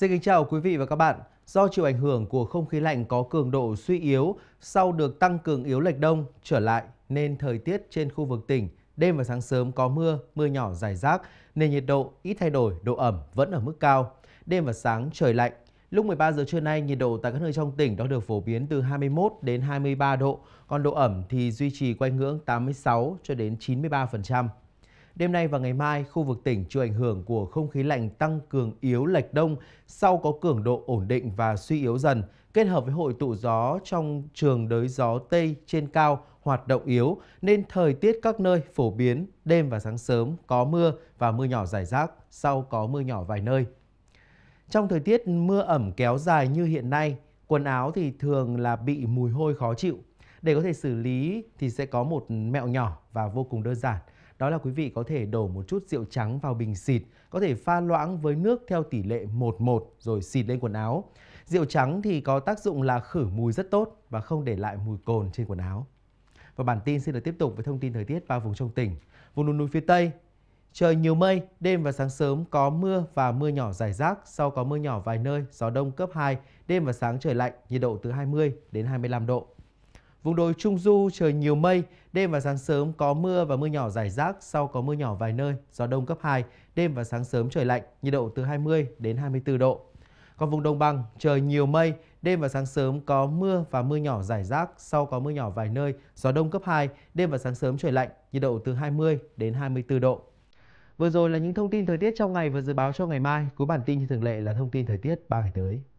Xin kính chào quý vị và các bạn. Do chịu ảnh hưởng của không khí lạnh có cường độ suy yếu sau được tăng cường yếu lệch đông trở lại nên thời tiết trên khu vực tỉnh đêm và sáng sớm có mưa, mưa nhỏ rải rác nên nhiệt độ ít thay đổi, độ ẩm vẫn ở mức cao. Đêm và sáng trời lạnh. Lúc 13 giờ trưa nay, nhiệt độ tại các nơi trong tỉnh đo được phổ biến từ 21 đến 23 độ, còn độ ẩm thì duy trì quanh ngưỡng 86 cho đến 93%. Đêm nay và ngày mai, khu vực tỉnh chịu ảnh hưởng của không khí lạnh tăng cường yếu lệch đông, sau có cường độ ổn định và suy yếu dần, kết hợp với hội tụ gió trong trường đới gió Tây trên cao hoạt động yếu, nên thời tiết các nơi phổ biến đêm và sáng sớm có mưa và mưa nhỏ rải rác, sau có mưa nhỏ vài nơi. Trong thời tiết mưa ẩm kéo dài như hiện nay, quần áo thì thường là bị mùi hôi khó chịu. Để có thể xử lý thì sẽ có một mẹo nhỏ và vô cùng đơn giản – đó là quý vị có thể đổ một chút rượu trắng vào bình xịt, có thể pha loãng với nước theo tỷ lệ 1-1 rồi xịt lên quần áo. Rượu trắng thì có tác dụng là khử mùi rất tốt và không để lại mùi cồn trên quần áo. Và bản tin sẽ được tiếp tục với thông tin thời tiết ba vùng trong tỉnh. Vùng núi núi phía Tây, Trời nhiều mây, đêm và sáng sớm có mưa và mưa nhỏ rải rác, sau có mưa nhỏ vài nơi, gió đông cấp 2, đêm và sáng trời lạnh, nhiệt độ từ 20 đến 25 độ. Vùng đồi Trung Du trời nhiều mây, đêm và sáng sớm có mưa và mưa nhỏ rải rác, sau có mưa nhỏ vài nơi, gió đông cấp 2, đêm và sáng sớm trời lạnh, nhiệt độ từ 20 đến 24 độ. Còn vùng đồng bằng, trời nhiều mây, đêm và sáng sớm có mưa và mưa nhỏ rải rác, sau có mưa nhỏ vài nơi, gió đông cấp 2, đêm và sáng sớm trời lạnh, nhiệt độ từ 20 đến 24 độ. Vừa rồi là những thông tin thời tiết trong ngày và dự báo cho ngày mai. Cuối bản tin như thường lệ là thông tin thời tiết 3 ngày tới.